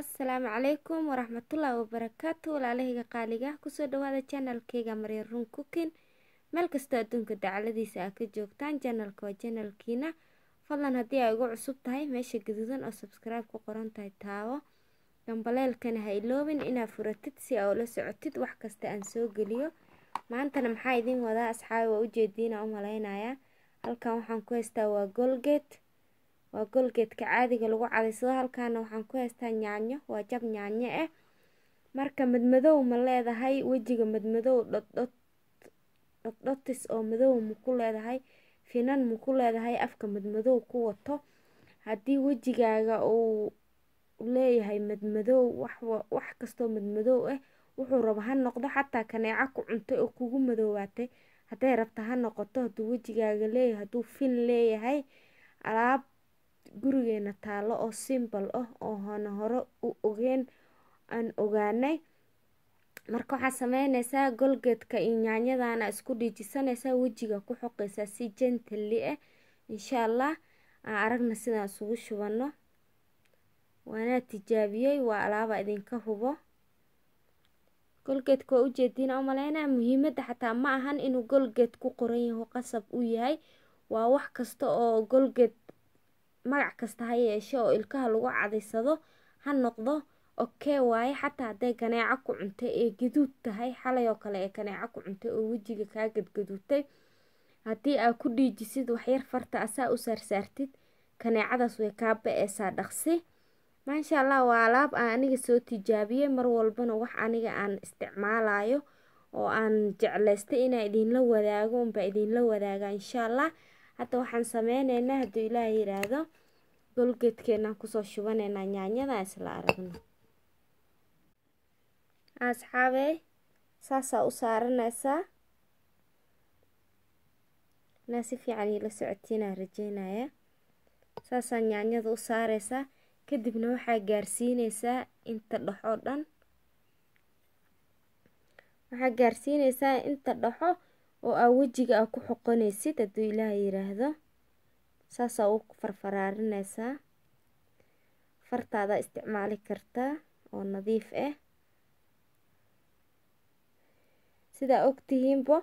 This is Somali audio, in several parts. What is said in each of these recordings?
assalaamu calaykum waraxmatullaahi wabarakaatu walaalahayga qaaliga kusoo dhawaada janalkayga maryar run cookin meel kastoo adduunka dacaladiisa aa ka joogtaan janalka waa janalkiina fadlan haddii ay ugu cusub tahay meesha gaduudan oo sabskribe ku qoran tahay taawo dambaleelkana ha iloobin inaad furatid si aa ula socotid wax kasta aan soo geliyo maantana maxaa idin wadaa asxaabi waa ujeediina u malaynayaa halkan waxaan ku haystaa waa golgate waa golgeedka caadiga lagu cadaysado halkaana waxaan ku haystaa nyaanyo waa jab nyaanyo ah eh. marka madmadow ma leedahay wejiga madmadow dhodhotis oo madow maku leedahay finan ku leedahay afka madmadow ku wato haddii wejigaaga uu leeyahay madmadow wax kastoo madmadow ah eh, wuxuu rabo ha noqdo xataa kaneeca ku cunto oo kugu madoowaatay hadday rabta ha noqoto hadduu wejigaaga leeyahay haduu fin leeyahay alaab gurigeena taalo oo simple ah oo hona hore u ogeen aan ogaanay marka waxaa sameyneysaa golgeedka iyo nyaanyadaana isku dhiijisaneysaa wejiga ku xoqeysaa si jentali ah insha allah aan aragna sidaan isugu shubano waanaa tijaabiyey waa alaaba idinka hubo golgeedka waa ujeediin u maleynaa muhiimadda xataa ma ahan inuu golgeed ku qoran yaho qasab u yahay waa wax kasta oo golgeed magac kasta ha yeeshe oo ilkaha lagu cadaysado ha noqdo okee waaye xataa hadday kaneeco ku cuntay ee gaduud tahay xalayoo kale ee ganeeco ku cuntay oo wejiga kaa gadgaduutay haddii aa ku dhiijisid waxyar farta asaa u saarsaartid kaneecadaas way kaa ba-eysaa dhaqsi maasha allah waa alaab aan aniga soo tijaabiyey mar walbana wax aniga aan isticmaalayo oo aan jeclaystay inaa idinla wadaago unbaa idinla wadaaga insha allah hadda waxaan sameyneynaa hadduu ilaah yiraahdo golgeedkeenaan kusoo shubanaynaa nyaanyada isla aragno asxaabey saasaa u saaranaysaa naa si fiican la socotiinaa rajeynaya saasaa nyaanyada u saareysaa kadibna waxaa gaarsiineysaa inta dhaxoo dhan waxaa gaarsiineysaa inta dhaxo oo aa wejiga aa ku xoqoneysid haduu ilaahay yiraahdo saasaa u farfaraarinaysaa fartaadaa isticmaali kartaa oo nadiif ah sidaa ogtihiinbo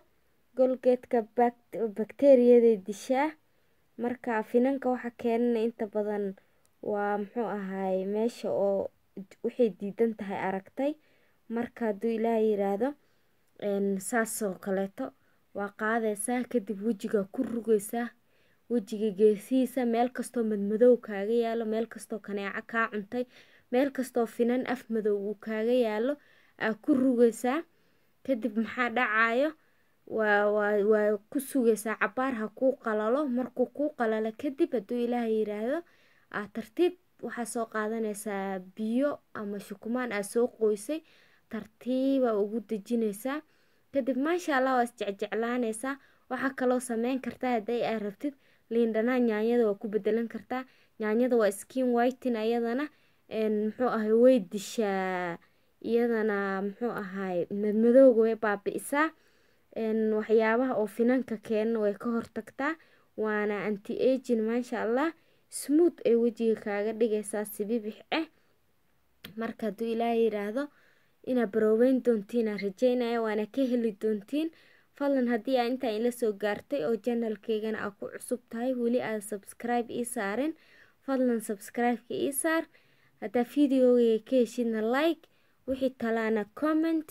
golgeedka bakteeriyaday dishaa marka finanka waxa keenana inta badan waa muxuu ahaay meesha oo waxay diidan tahay aragtay marka haduu ilaahay yiraahdo saasoo kaleeto waa qaadaysaa kadib wejigaa ku rugaysaa wejiga geesihiisa meel kastoo madmadow kaaga yaalo meel kastoo kaneeco kaa cuntay meel kastoo finan af madow uu kaaga yaalo aa ku rugeysaa kadib maxaa dhacaayo waa ku sugeysaa cabaar ha kuu qalalo markuu kuu qalalo kadib haduu ilaaha yiraahdo aa tartiib waxaa soo qaadanaysaa biyo ama shukumaan aa soo qoysay tartiibaa ugu dejinaysaa kadib maasha allah waa isjecjeclaanaysaa waxaa kaloo sameyn kartaa haddii aad rabtid liin nyaanyada waa ku bedelan kartaa nyaanyada waa skin whitin ayadana muxuu ahay way dishaa iyadana muxuu ahay madmadooga way baabi-isaa waxyaabaha oo finanka keenan way ka hortagtaa waana anti agin maasha allah smooth ay wejiga kaaga dhigaysaa sibibix eh marka hadduu ilaaha yidhaahdo inaad baroobeyn doontiin aan rajeynaya e waana ka heli doontiin fadlan haddii aa intaa ila soo gaartay oo janalkeygana aa ku cusub tahay weli aad sabskribe ii saarin fadlan sabskribeka ii saar haddaa videogeyga ka heshidna like wixii talaana comment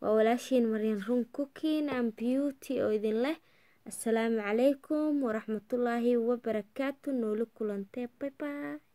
waa walaashiin maryan run cookin an beauty oo idin leh assalaamu calaykum waraxmatullaahi wabarakaatu noola kulantee bye